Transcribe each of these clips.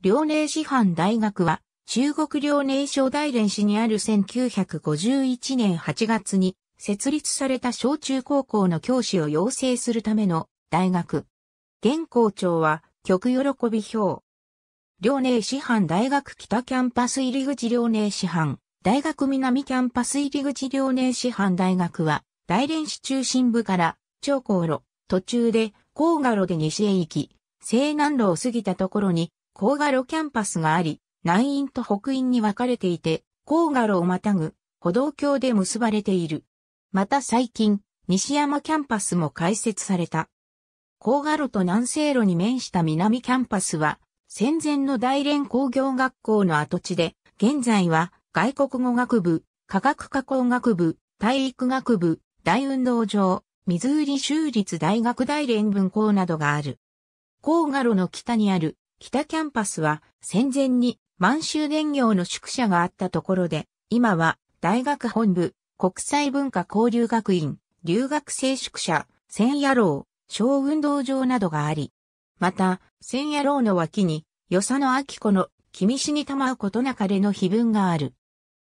遼寧師範大学は、中国遼寧省大連市にある1951年8月に設立された小中高校の教師を養成するための大学。現校長は、極喜び表。遼寧師範大学北キャンパス入り口遼寧師範、大学南キャンパス入り口遼寧師範大学は、大連市中心部から、長高路、途中で、高賀路で西へ行き、西南路を過ぎたところに、高画路キャンパスがあり、南院と北院に分かれていて、高画路をまたぐ歩道橋で結ばれている。また最近、西山キャンパスも開設された。高画路と南西路に面した南キャンパスは、戦前の大連工業学校の跡地で、現在は外国語学部、科学加工学部、体育学部、大運動場、水売り州立大学大連分校などがある。高画路の北にある北キャンパスは戦前に満州電業の宿舎があったところで、今は大学本部、国際文化交流学院、留学生宿舎、千野郎、小運動場などがあり、また、千野郎の脇に、与謝野秋子の、君死にまうことなかれの碑文がある。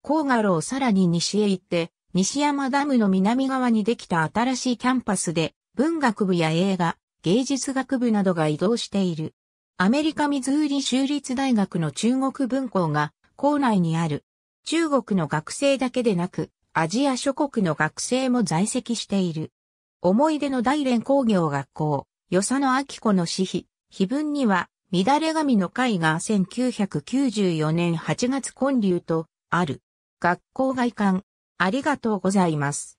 甲賀楼さらに西へ行って、西山ダムの南側にできた新しいキャンパスで、文学部や映画、芸術学部などが移動している。アメリカミズーリ州立大学の中国文校が校内にある。中国の学生だけでなく、アジア諸国の学生も在籍している。思い出の大連工業学校、与謝野明子の私費、碑文には、乱れ神の会が1994年8月建立と、ある。学校外観、ありがとうございます。